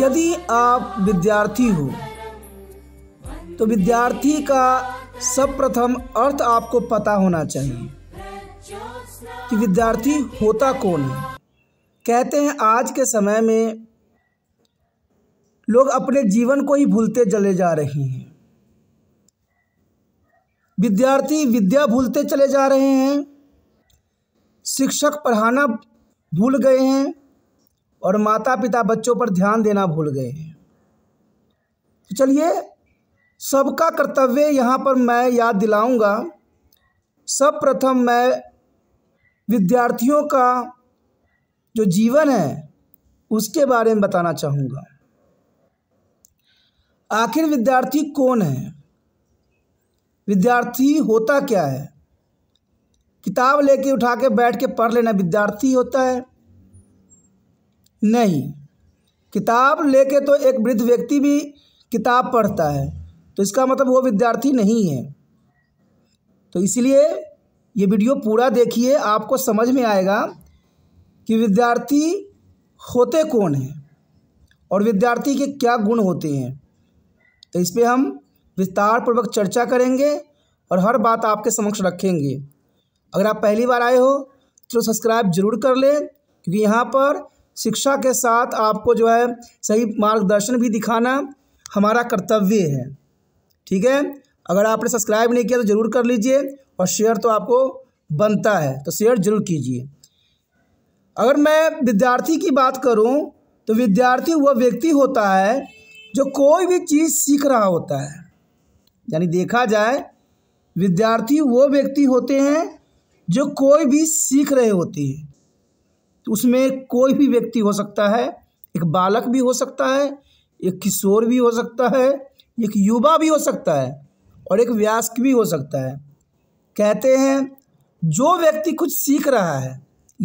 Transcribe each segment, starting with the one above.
यदि आप विद्यार्थी हो तो विद्यार्थी का सर्वप्रथम अर्थ आपको पता होना चाहिए कि विद्यार्थी होता कौन है कहते हैं आज के समय में लोग अपने जीवन को ही भूलते चले जा रहे हैं विद्यार्थी विद्या भूलते चले जा रहे हैं शिक्षक पढ़ाना भूल गए हैं और माता पिता बच्चों पर ध्यान देना भूल गए हैं तो चलिए सबका कर्तव्य यहाँ पर मैं याद दिलाऊंगा प्रथम मैं विद्यार्थियों का जो जीवन है उसके बारे में बताना चाहूँगा आखिर विद्यार्थी कौन है विद्यार्थी होता क्या है किताब लेके उठा के बैठ के पढ़ लेना विद्यार्थी होता है नहीं किताब लेके तो एक वृद्ध व्यक्ति भी किताब पढ़ता है तो इसका मतलब वो विद्यार्थी नहीं है तो इसलिए ये वीडियो पूरा देखिए आपको समझ में आएगा कि विद्यार्थी होते कौन हैं और विद्यार्थी के क्या गुण होते हैं तो इस पर हम विस्तार पूर्वक चर्चा करेंगे और हर बात आपके समक्ष रखेंगे अगर आप पहली बार आए हो तो सब्सक्राइब जरूर कर लें क्योंकि यहाँ पर शिक्षा के साथ आपको जो है सही मार्गदर्शन भी दिखाना हमारा कर्तव्य है ठीक है अगर आपने सब्सक्राइब नहीं किया तो ज़रूर कर लीजिए और शेयर तो आपको बनता है तो शेयर जरूर कीजिए अगर मैं विद्यार्थी की बात करूं तो विद्यार्थी वह व्यक्ति होता है जो कोई भी चीज़ सीख रहा होता है यानी देखा जाए विद्यार्थी वो व्यक्ति होते हैं जो कोई भी सीख रहे होते हैं तो उसमें कोई भी व्यक्ति हो सकता है एक बालक भी हो सकता है एक किशोर भी हो सकता है एक युवा भी हो सकता है और एक व्यासक भी हो सकता है कहते हैं जो व्यक्ति कुछ सीख रहा है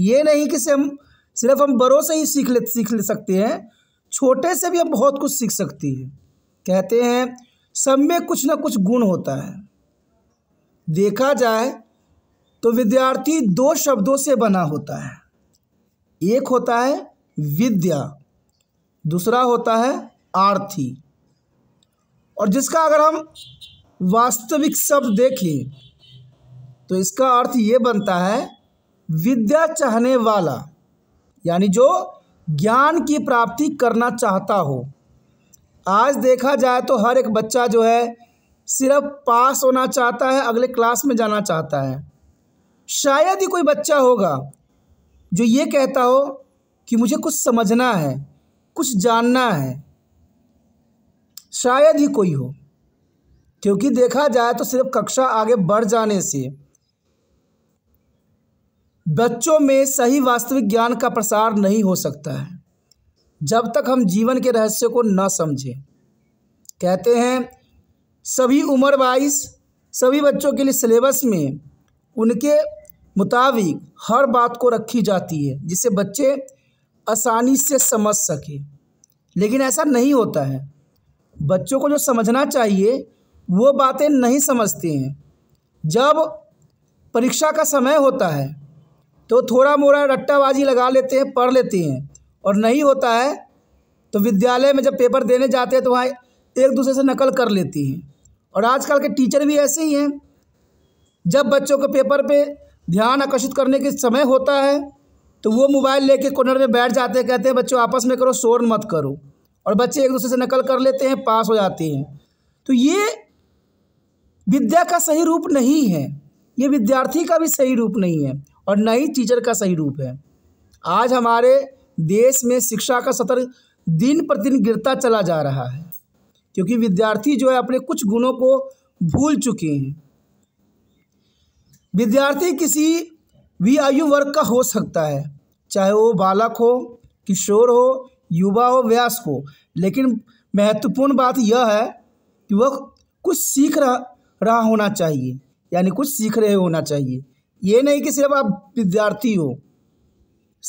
ये नहीं कि सिर्फ हम सिर्फ हम बड़ों से ही सीख ले सीख ले सकते हैं छोटे से भी हम बहुत कुछ सीख सकती हैं कहते हैं सब में कुछ ना कुछ गुण होता है देखा जाए तो विद्यार्थी दो शब्दों से बना होता है एक होता है विद्या दूसरा होता है आर्थी और जिसका अगर हम वास्तविक शब्द देखें तो इसका अर्थ ये बनता है विद्या चाहने वाला यानी जो ज्ञान की प्राप्ति करना चाहता हो आज देखा जाए तो हर एक बच्चा जो है सिर्फ पास होना चाहता है अगले क्लास में जाना चाहता है शायद ही कोई बच्चा होगा जो ये कहता हो कि मुझे कुछ समझना है कुछ जानना है शायद ही कोई हो क्योंकि देखा जाए तो सिर्फ कक्षा आगे बढ़ जाने से बच्चों में सही वास्तविक ज्ञान का प्रसार नहीं हो सकता है जब तक हम जीवन के रहस्य को न समझें कहते हैं सभी उम्र वाइज सभी बच्चों के लिए सिलेबस में उनके मुताबिक हर बात को रखी जाती है जिसे बच्चे आसानी से समझ सकें लेकिन ऐसा नहीं होता है बच्चों को जो समझना चाहिए वो बातें नहीं समझते हैं जब परीक्षा का समय होता है तो थोड़ा मोड़ा रट्टाबाजी लगा लेते हैं पढ़ लेते हैं और नहीं होता है तो विद्यालय में जब पेपर देने जाते हैं तो वहाँ एक दूसरे से नकल कर लेती हैं और आजकल के टीचर भी ऐसे ही हैं जब बच्चों को पेपर पे ध्यान आकर्षित करने के समय होता है तो वो मोबाइल लेके कॉर्नर में बैठ जाते हैं कहते हैं बच्चों आपस में करो शोर मत करो और बच्चे एक दूसरे से नकल कर लेते हैं पास हो जाते हैं तो ये विद्या का सही रूप नहीं है ये विद्यार्थी का भी सही रूप नहीं है और न ही टीचर का सही रूप है आज हमारे देश में शिक्षा का सतर दिन प्रतिदिन गिरता चला जा रहा है क्योंकि विद्यार्थी जो है अपने कुछ गुणों को भूल चुके हैं विद्यार्थी किसी भी आयु वर्ग का हो सकता है चाहे वो बालक हो किशोर हो युवा हो व्यास हो लेकिन महत्वपूर्ण बात यह है कि वह कुछ सीख रहा रहा होना चाहिए यानी कुछ सीख रहे होना चाहिए ये नहीं कि सिर्फ आप विद्यार्थी हो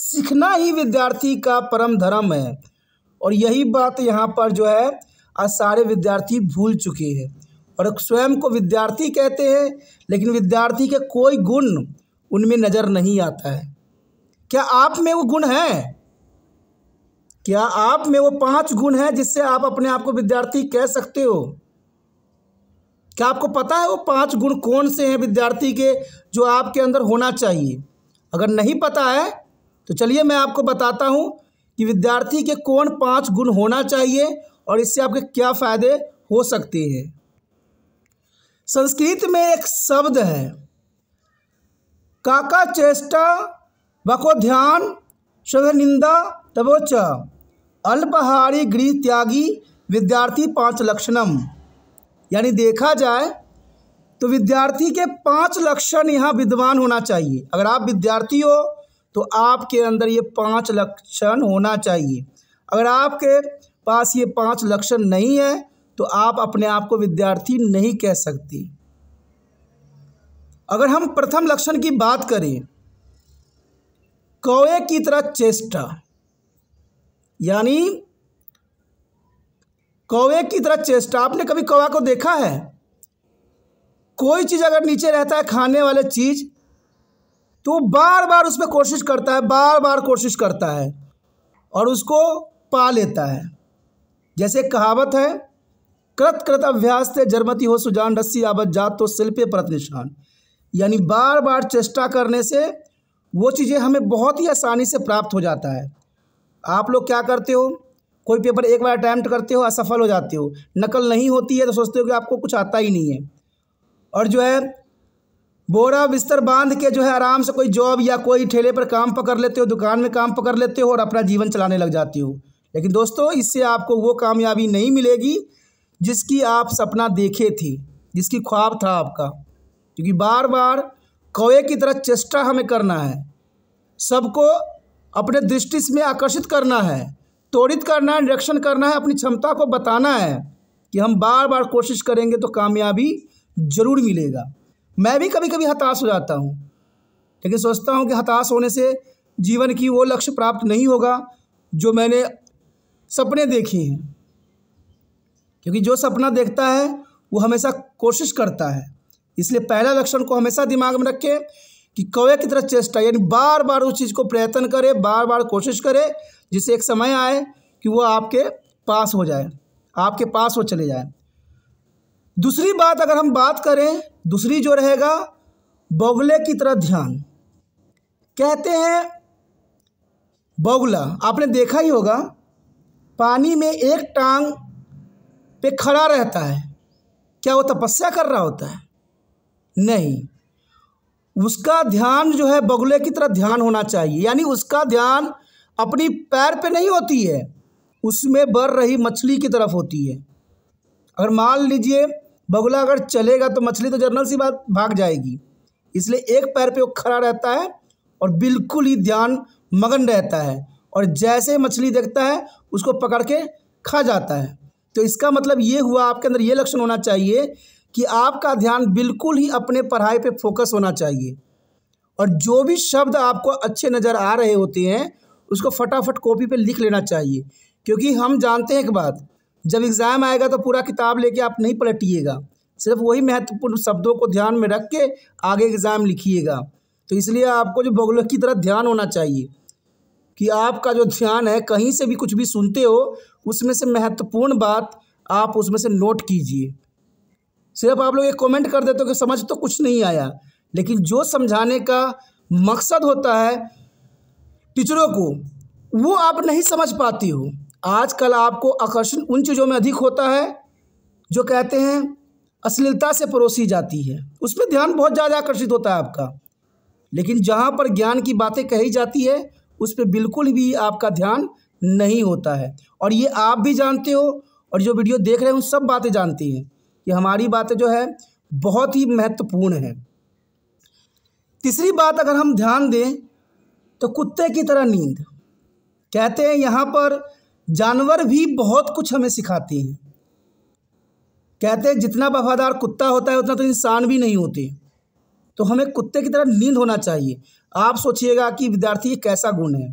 सीखना ही विद्यार्थी का परम धर्म है और यही बात यहाँ पर जो है आज सारे विद्यार्थी भूल चुके हैं और स्वयं को विद्यार्थी कहते हैं लेकिन विद्यार्थी के कोई गुण उनमें नज़र नहीं आता है क्या आप में वो गुण हैं क्या आप में वो पांच गुण हैं जिससे आप अपने आप को विद्यार्थी कह सकते हो क्या आपको पता है वो पांच गुण कौन से हैं विद्यार्थी के जो आपके अंदर होना चाहिए अगर नहीं पता है तो चलिए मैं आपको बताता हूँ कि विद्यार्थी के कौन पांच गुण होना चाहिए और इससे आपके क्या फ़ायदे हो सकते हैं संस्कृत में एक शब्द है काका चेष्टा बकोध्यान स्वनिंदा तबोच अल्पहारी गृह त्यागी विद्यार्थी पांच लक्षणम यानी देखा जाए तो विद्यार्थी के पांच लक्षण यहाँ विद्वान होना चाहिए अगर आप विद्यार्थी हो तो आपके अंदर ये पांच लक्षण होना चाहिए अगर आपके पास ये पांच लक्षण नहीं है तो आप अपने आप को विद्यार्थी नहीं कह सकती अगर हम प्रथम लक्षण की बात करें कौए की तरह चेष्टा यानी कौवे की तरह चेष्टा आपने कभी कौवा को देखा है कोई चीज़ अगर नीचे रहता है खाने वाले चीज़ तो वो बार बार उसमें कोशिश करता है बार बार कोशिश करता है और उसको पा लेता है जैसे कहावत है कृत कृत अभ्यास से जरमती हो सुजान रस्सी आबद जात तो शिल्पे परत निशान यानी बार बार चेष्टा करने से वो चीज़ें हमें बहुत ही आसानी से प्राप्त हो जाता है आप लोग क्या करते हो कोई पेपर एक बार अटैम्प्ट करते हो असफल हो जाते हो नकल नहीं होती है तो सोचते हो कि आपको कुछ आता ही नहीं है और जो है बोरा बिस्तर बांध के जो है आराम से कोई जॉब या कोई ठेले पर काम पकड़ लेते हो दुकान में काम पकड़ लेते हो और अपना जीवन चलाने लग जाते हो लेकिन दोस्तों इससे आपको वो कामयाबी नहीं मिलेगी जिसकी आप सपना देखे थे जिसकी ख्वाब था आपका क्योंकि बार बार कौए की तरह चेष्टा हमें करना है सबको अपने दृष्टि में आकर्षित करना है त्वरित करना है निरीक्षण करना है अपनी क्षमता को बताना है कि हम बार बार कोशिश करेंगे तो कामयाबी जरूर मिलेगा मैं भी कभी कभी हताश हो जाता हूँ लेकिन सोचता हूँ कि हताश होने से जीवन की वो लक्ष्य प्राप्त नहीं होगा जो मैंने सपने देखे हैं क्योंकि जो सपना देखता है वो हमेशा कोशिश करता है इसलिए पहला लक्षण को हमेशा दिमाग में रखें कि कौए की तरह चेष्टा यानी बार बार उस चीज़ को प्रयत्न करे बार बार कोशिश करे जिससे एक समय आए कि वो आपके पास हो जाए आपके पास वो चले जाए दूसरी बात अगर हम बात करें दूसरी जो रहेगा बगुले की तरह ध्यान कहते हैं बगुला आपने देखा ही होगा पानी में एक टांग पे खड़ा रहता है क्या वो तपस्या कर रहा होता है नहीं उसका ध्यान जो है बगुले की तरह ध्यान होना चाहिए यानी उसका ध्यान अपनी पैर पे नहीं होती है उसमें बढ़ रही मछली की तरफ होती है अगर मान लीजिए बगुला अगर चलेगा तो मछली तो जर्नल सी बात भाग जाएगी इसलिए एक पैर पे वो खड़ा रहता है और बिल्कुल ही ध्यान मगन रहता है और जैसे मछली देखता है उसको पकड़ के खा जाता है तो इसका मतलब ये हुआ आपके अंदर ये लक्षण होना चाहिए कि आपका ध्यान बिल्कुल ही अपने पढ़ाई पे फोकस होना चाहिए और जो भी शब्द आपको अच्छे नज़र आ रहे होते हैं उसको फटाफट कॉपी पे लिख लेना चाहिए क्योंकि हम जानते हैं एक बात जब एग्ज़ाम आएगा तो पूरा किताब लेके आप नहीं पलटिएगा सिर्फ वही महत्वपूर्ण शब्दों को ध्यान में रख के आगे एग्ज़ाम लिखिएगा तो इसलिए आपको जो भौगोलिक की तरह ध्यान होना चाहिए कि आपका जो ध्यान है कहीं से भी कुछ भी सुनते हो उसमें से महत्वपूर्ण बात आप उसमें से नोट कीजिए सिर्फ आप लोग एक कमेंट कर देते हो कि समझ तो कुछ नहीं आया लेकिन जो समझाने का मकसद होता है टीचरों को वो आप नहीं समझ पाती हो आजकल आपको आकर्षण उन चीज़ों में अधिक होता है जो कहते हैं अश्लीलता से परोसी जाती है उस पर ध्यान बहुत ज़्यादा आकर्षित होता है आपका लेकिन जहाँ पर ज्ञान की बातें कही जाती है उस पर बिल्कुल भी आपका ध्यान नहीं होता है और ये आप भी जानते हो और जो वीडियो देख रहे हैं उन सब बातें जानती हैं कि हमारी बातें जो है बहुत ही महत्वपूर्ण है तीसरी बात अगर हम ध्यान दें तो कुत्ते की तरह नींद कहते हैं यहाँ पर जानवर भी बहुत कुछ हमें सिखाती हैं कहते हैं जितना वफादार कुत्ता होता है उतना तो इंसान भी नहीं होते तो हमें कुत्ते की तरह नींद होना चाहिए आप सोचिएगा कि विद्यार्थी ये कैसा गुण है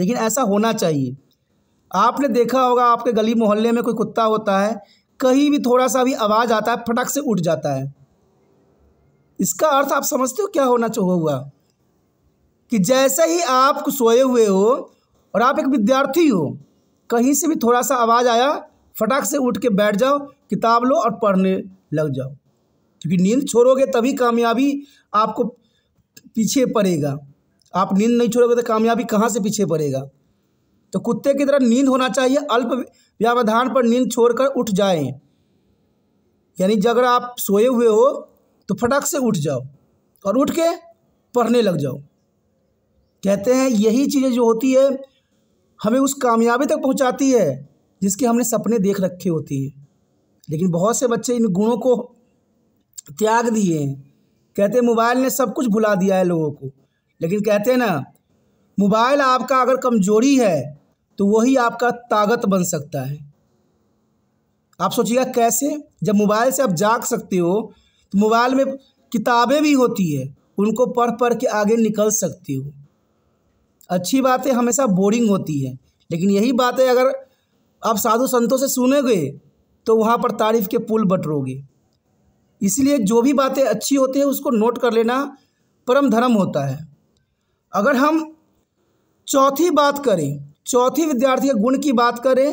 लेकिन ऐसा होना चाहिए आपने देखा होगा आपके गली मोहल्ले में कोई कुत्ता होता है कहीं भी थोड़ा सा भी आवाज़ आता है फटक से उठ जाता है इसका अर्थ आप समझते हो क्या होना हुआ कि जैसे ही आप सोए हुए हो और आप एक विद्यार्थी हो कहीं से भी थोड़ा सा आवाज़ आया फटाक से उठ के बैठ जाओ किताब लो और पढ़ने लग जाओ क्योंकि नींद छोड़ोगे तभी कामयाबी आपको पीछे पड़ेगा आप नींद नहीं छोड़ोगे तो कामयाबी कहाँ से पीछे पड़ेगा तो कुत्ते की तरह नींद होना चाहिए अल्प व्यावधान पर नींद छोड़कर उठ जाएं यानी जब आप सोए हुए हो तो फटाक से उठ जाओ और उठ के पढ़ने लग जाओ कहते हैं यही चीज़ें जो होती है हमें उस कामयाबी तक पहुंचाती है जिसके हमने सपने देख रखे होती है लेकिन बहुत से बच्चे इन गुणों को त्याग दिए हैं कहते हैं मोबाइल ने सब कुछ भुला दिया है लोगों को लेकिन कहते हैं ना मोबाइल आपका अगर कमजोरी है तो वही आपका ताकत बन सकता है आप सोचिएगा कैसे जब मोबाइल से आप जाग सकते हो तो मोबाइल में किताबें भी होती है उनको पढ़ पढ़ के आगे निकल सकते हो अच्छी बातें हमेशा बोरिंग होती है लेकिन यही बातें अगर आप साधु संतों से सुनोगे तो वहाँ पर तारीफ के पुल बटरोगे इसलिए जो भी बातें अच्छी होती हैं उसको नोट कर लेना परम धर्म होता है अगर हम चौथी बात करें चौथी विद्यार्थी के गुण की बात करें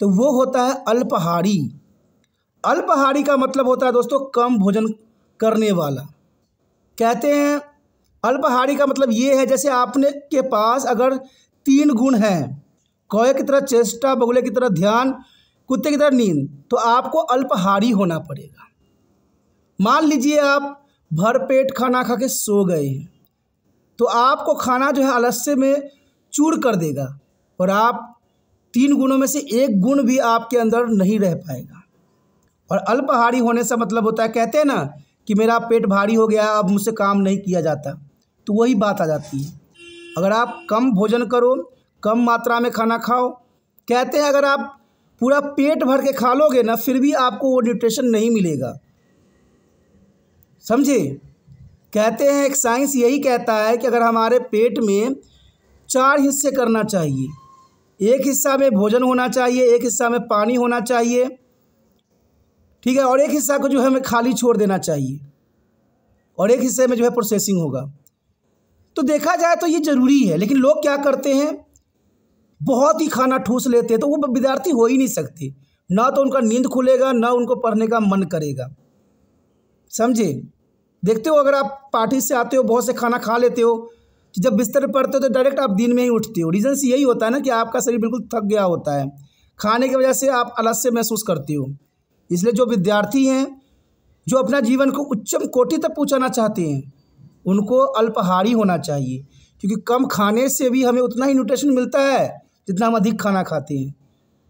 तो वो होता है अल्पहारी अल्पहारी का मतलब होता है दोस्तों कम भोजन करने वाला कहते हैं अल्पहारी का मतलब ये है जैसे आपने के पास अगर तीन गुण हैं कौए की तरह चेष्टा बगुले की तरह ध्यान कुत्ते की तरह नींद तो आपको अल्पहारी होना पड़ेगा मान लीजिए आप भरपेट खाना खा के सो गए हैं तो आपको खाना जो है आलस्य में चूर कर देगा और आप तीन गुणों में से एक गुण भी आपके अंदर नहीं रह पाएगा और अल्पहारी होने से मतलब होता है कहते हैं ना कि मेरा पेट भारी हो गया अब मुझसे काम नहीं किया जाता तो वही बात आ जाती है अगर आप कम भोजन करो कम मात्रा में खाना खाओ कहते हैं अगर आप पूरा पेट भर के खा लोगे ना फिर भी आपको वो न्यूट्रिशन नहीं मिलेगा समझे कहते हैं एक साइंस यही कहता है कि अगर हमारे पेट में चार हिस्से करना चाहिए एक हिस्सा में भोजन होना चाहिए एक हिस्सा में पानी होना चाहिए ठीक है और एक हिस्सा को जो है हमें खाली छोड़ देना चाहिए और एक हिस्से में जो है प्रोसेसिंग होगा तो देखा जाए तो ये ज़रूरी है लेकिन लोग क्या करते हैं बहुत ही खाना ठूस लेते हैं तो वो विद्यार्थी हो ही नहीं सकते ना तो उनका नींद खुलेगा ना उनको पढ़ने का मन करेगा समझे देखते हो अगर आप पार्टी से आते हो बहुत से खाना खा लेते हो कि जब बिस्तर पर पड़ते हो तो डायरेक्ट आप दिन में ही उठते हो रीज़न से यही होता है ना कि आपका शरीर बिल्कुल थक गया होता है खाने की वजह से आप अलग से महसूस करते हो इसलिए जो विद्यार्थी हैं जो अपना जीवन को उच्चम कोटि तक पहुँचाना चाहते हैं उनको अल्पहारी होना चाहिए क्योंकि कम खाने से भी हमें उतना ही न्यूट्रिशन मिलता है जितना हम अधिक खाना खाते हैं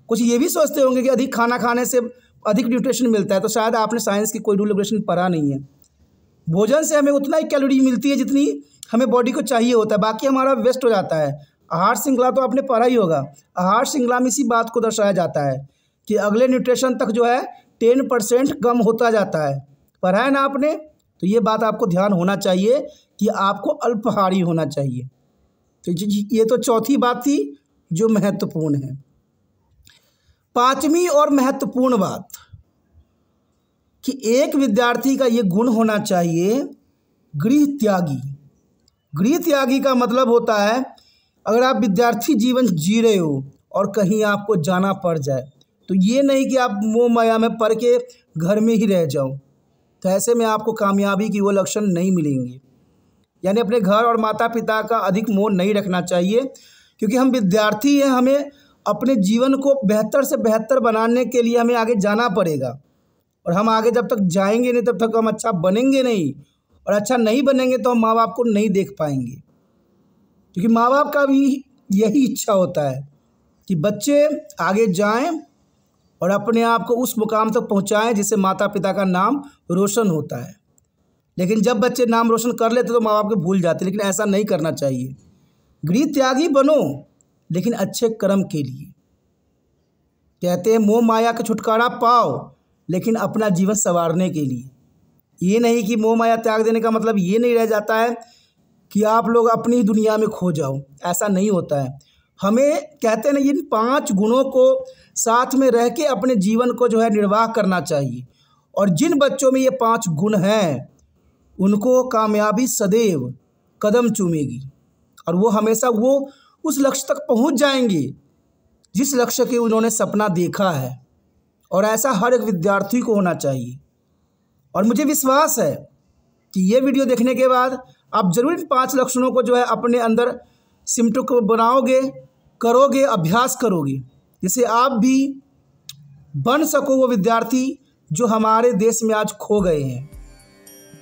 कुछ ये भी सोचते होंगे कि अधिक खाना खाने से अधिक न्यूट्रिशन मिलता है तो शायद आपने साइंस की कोई रूल रेगुलेशन पढ़ा नहीं है भोजन से हमें उतना ही कैलोरी मिलती है जितनी हमें बॉडी को चाहिए होता है बाकी हमारा वेस्ट हो जाता है आहार श्रृंखला तो आपने पढ़ा ही होगा आहार श्रृंखला में इसी बात को दर्शाया जाता है कि अगले न्यूट्रिशन तक जो है टेन परसेंट कम होता जाता है पढ़ा है ना आपने तो ये बात आपको ध्यान होना चाहिए कि आपको अल्पहारी होना चाहिए तो ये तो चौथी बात थी जो महत्वपूर्ण है पांचवी और महत्वपूर्ण बात कि एक विद्यार्थी का ये गुण होना चाहिए गृह त्यागी गृह त्यागी का मतलब होता है अगर आप विद्यार्थी जीवन जी रहे हो और कहीं आपको जाना पड़ जाए तो ये नहीं कि आप मोह माया में पढ़ के घर में ही रह जाओ तो ऐसे में आपको कामयाबी की वो लक्षण नहीं मिलेंगे यानी अपने घर और माता पिता का अधिक मोह नहीं रखना चाहिए क्योंकि हम विद्यार्थी हैं हमें अपने जीवन को बेहतर से बेहतर बनाने के लिए हमें आगे जाना पड़ेगा और हम आगे जब तक जाएंगे नहीं तब तक हम अच्छा बनेंगे नहीं और अच्छा नहीं बनेंगे तो हम माँ बाप को नहीं देख पाएंगे क्योंकि माँ बाप का भी यही इच्छा होता है कि बच्चे आगे जाएं और अपने आप को उस मुकाम तक तो पहुँचाएँ जिससे माता पिता का नाम रोशन होता है लेकिन जब बच्चे नाम रोशन कर लेते तो माँ बाप को भूल जाते लेकिन ऐसा नहीं करना चाहिए गृह त्यागी बनो लेकिन अच्छे कर्म के लिए कहते हैं मोह माया का छुटकारा पाओ लेकिन अपना जीवन संवारने के लिए ये नहीं कि मोह माया त्याग देने का मतलब ये नहीं रह जाता है कि आप लोग अपनी दुनिया में खो जाओ ऐसा नहीं होता है हमें कहते हैं इन पांच गुणों को साथ में रह के अपने जीवन को जो है निर्वाह करना चाहिए और जिन बच्चों में ये पांच गुण हैं उनको कामयाबी सदैव कदम चूमेगी और वो हमेशा वो उस लक्ष्य तक पहुंच जाएंगे जिस लक्ष्य के उन्होंने सपना देखा है और ऐसा हर एक विद्यार्थी को होना चाहिए और मुझे विश्वास है कि ये वीडियो देखने के बाद आप जरूर इन पाँच लक्षणों को जो है अपने अंदर सिमटों को बनाओगे करोगे अभ्यास करोगे जिसे आप भी बन सको वो विद्यार्थी जो हमारे देश में आज खो गए हैं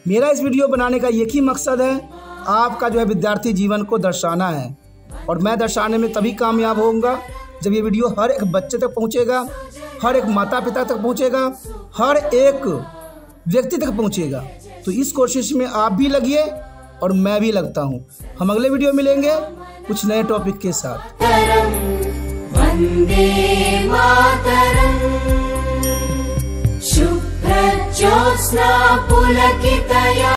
मेरा इस वीडियो बनाने का एक ही मकसद है आपका जो है विद्यार्थी जीवन को दर्शाना है और मैं दर्शाने में तभी कामयाब होऊंगा जब ये वीडियो हर एक बच्चे तक पहुंचेगा हर एक माता पिता तक पहुंचेगा हर एक व्यक्ति तक पहुंचेगा तो इस कोशिश में आप भी लगिए और मैं भी लगता हूँ हम अगले वीडियो मिलेंगे कुछ नए टॉपिक के साथ शुभ्र ज्योत्स्ना पुलकितया